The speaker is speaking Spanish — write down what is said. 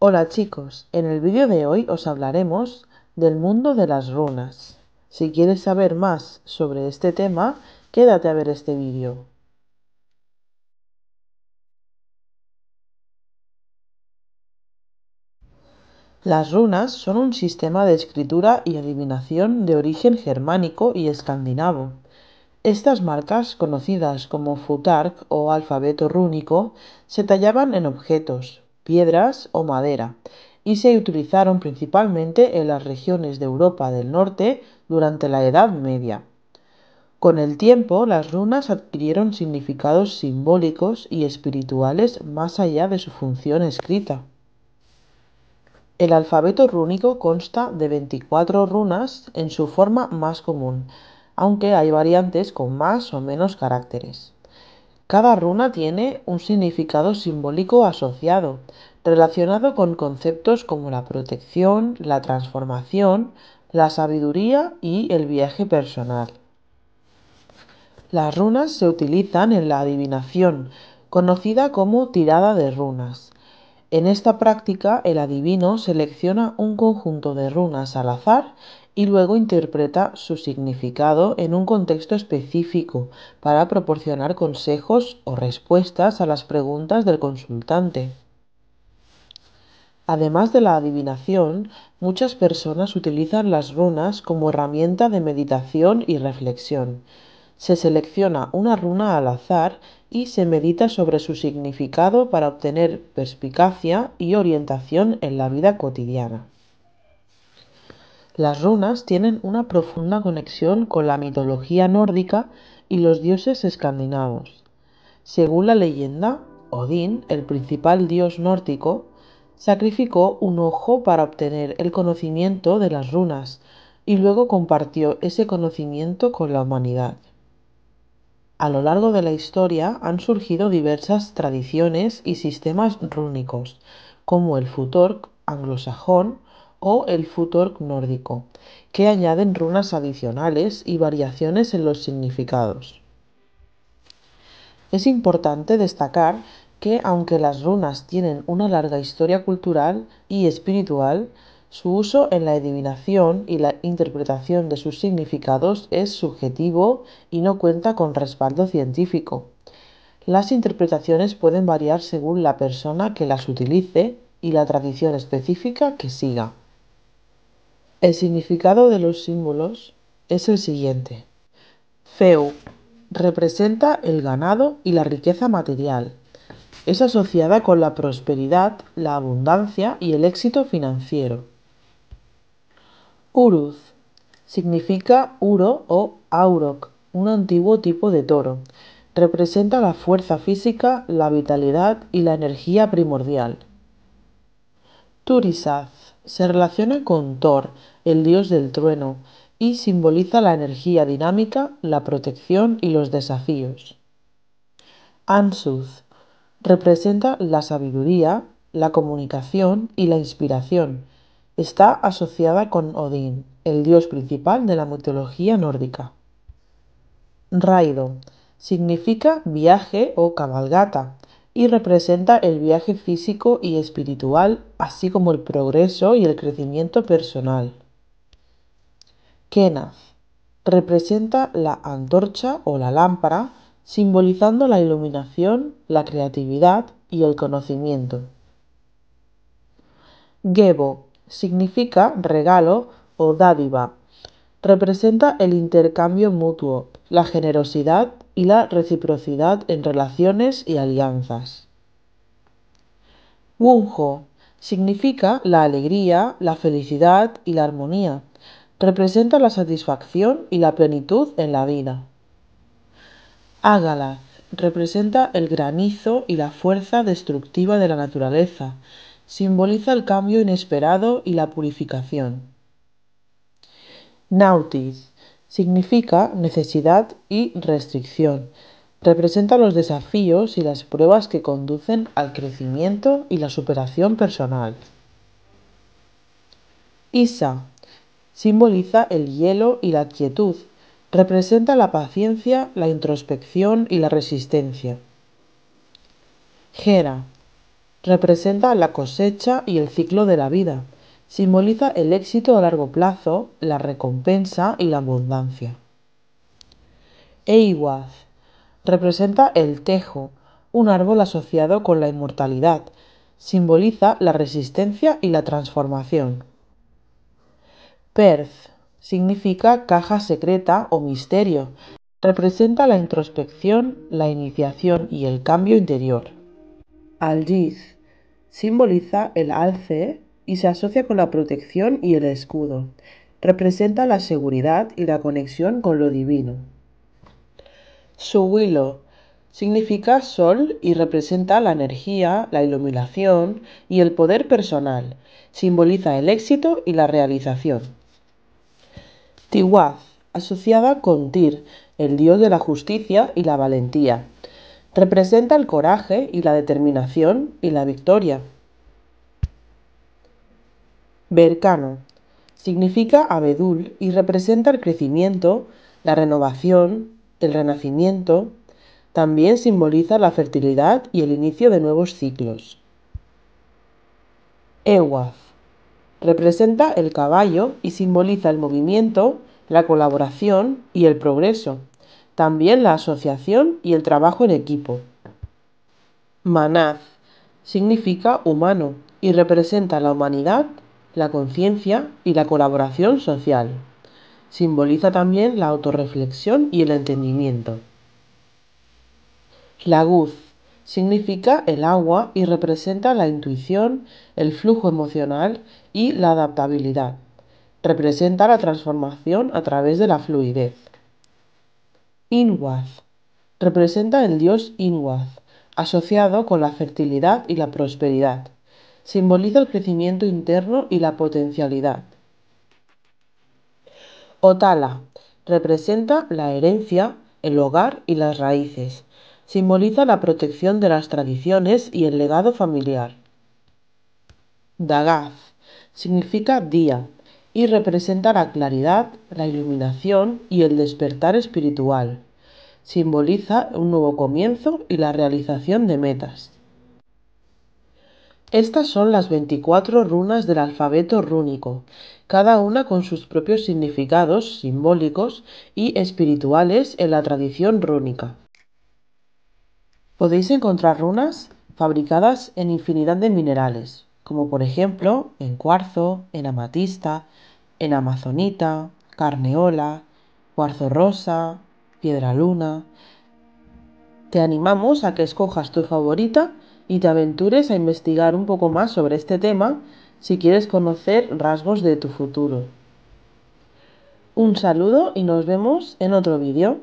Hola chicos, en el vídeo de hoy os hablaremos del mundo de las runas. Si quieres saber más sobre este tema, quédate a ver este vídeo. Las runas son un sistema de escritura y adivinación de origen germánico y escandinavo. Estas marcas, conocidas como futark o alfabeto rúnico, se tallaban en objetos, piedras o madera y se utilizaron principalmente en las regiones de Europa del Norte durante la Edad Media. Con el tiempo, las runas adquirieron significados simbólicos y espirituales más allá de su función escrita. El alfabeto rúnico consta de 24 runas en su forma más común, aunque hay variantes con más o menos caracteres. Cada runa tiene un significado simbólico asociado, relacionado con conceptos como la protección, la transformación, la sabiduría y el viaje personal. Las runas se utilizan en la adivinación, conocida como tirada de runas. En esta práctica, el adivino selecciona un conjunto de runas al azar y luego interpreta su significado en un contexto específico para proporcionar consejos o respuestas a las preguntas del consultante. Además de la adivinación, muchas personas utilizan las runas como herramienta de meditación y reflexión. Se selecciona una runa al azar y se medita sobre su significado para obtener perspicacia y orientación en la vida cotidiana. Las runas tienen una profunda conexión con la mitología nórdica y los dioses escandinavos. Según la leyenda, Odín, el principal dios nórdico, sacrificó un ojo para obtener el conocimiento de las runas y luego compartió ese conocimiento con la humanidad. A lo largo de la historia han surgido diversas tradiciones y sistemas rúnicos, como el futor anglosajón o el futuro nórdico, que añaden runas adicionales y variaciones en los significados. Es importante destacar que aunque las runas tienen una larga historia cultural y espiritual, su uso en la adivinación y la interpretación de sus significados es subjetivo y no cuenta con respaldo científico. Las interpretaciones pueden variar según la persona que las utilice y la tradición específica que siga. El significado de los símbolos es el siguiente. Feu representa el ganado y la riqueza material. Es asociada con la prosperidad, la abundancia y el éxito financiero. Uruz significa uro o auroc, un antiguo tipo de toro. Representa la fuerza física, la vitalidad y la energía primordial. Turisaz se relaciona con Thor, el dios del trueno, y simboliza la energía dinámica, la protección y los desafíos. Ansuz representa la sabiduría, la comunicación y la inspiración. Está asociada con Odín, el dios principal de la mitología nórdica. Raido significa viaje o cabalgata y representa el viaje físico y espiritual, así como el progreso y el crecimiento personal. Kenaz representa la antorcha o la lámpara, simbolizando la iluminación, la creatividad y el conocimiento. Gebo significa regalo o dádiva representa el intercambio mutuo, la generosidad y la reciprocidad en relaciones y alianzas. Wunho significa la alegría, la felicidad y la armonía. Representa la satisfacción y la plenitud en la vida. Ágala representa el granizo y la fuerza destructiva de la naturaleza. Simboliza el cambio inesperado y la purificación. Nautis significa necesidad y restricción. Representa los desafíos y las pruebas que conducen al crecimiento y la superación personal. Isa simboliza el hielo y la quietud. Representa la paciencia, la introspección y la resistencia. Gera representa la cosecha y el ciclo de la vida. Simboliza el éxito a largo plazo, la recompensa y la abundancia. Eiwaz representa el tejo, un árbol asociado con la inmortalidad. Simboliza la resistencia y la transformación. Perth significa caja secreta o misterio. Representa la introspección, la iniciación y el cambio interior. Aldiz simboliza el alce y se asocia con la protección y el escudo. Representa la seguridad y la conexión con lo divino. Suwilo significa sol y representa la energía, la iluminación y el poder personal. Simboliza el éxito y la realización. Tiwaz, asociada con Tir, el dios de la justicia y la valentía. Representa el coraje y la determinación y la victoria. Bercano Significa abedul y representa el crecimiento, la renovación, el renacimiento. También simboliza la fertilidad y el inicio de nuevos ciclos. Ewaf. Representa el caballo y simboliza el movimiento, la colaboración y el progreso. También la asociación y el trabajo en equipo. Manaz significa humano y representa la humanidad la conciencia y la colaboración social. Simboliza también la autorreflexión y el entendimiento. La significa el agua y representa la intuición, el flujo emocional y la adaptabilidad. Representa la transformación a través de la fluidez. Inwaz representa el dios Inwaz, asociado con la fertilidad y la prosperidad simboliza el crecimiento interno y la potencialidad. Otala representa la herencia, el hogar y las raíces. Simboliza la protección de las tradiciones y el legado familiar. Dagaz significa día y representa la claridad, la iluminación y el despertar espiritual. Simboliza un nuevo comienzo y la realización de metas. Estas son las 24 runas del alfabeto rúnico, cada una con sus propios significados simbólicos y espirituales en la tradición rúnica. Podéis encontrar runas fabricadas en infinidad de minerales, como por ejemplo en cuarzo, en amatista, en amazonita, carneola, cuarzo rosa, piedra luna. Te animamos a que escojas tu favorita y te aventures a investigar un poco más sobre este tema si quieres conocer rasgos de tu futuro. Un saludo y nos vemos en otro vídeo.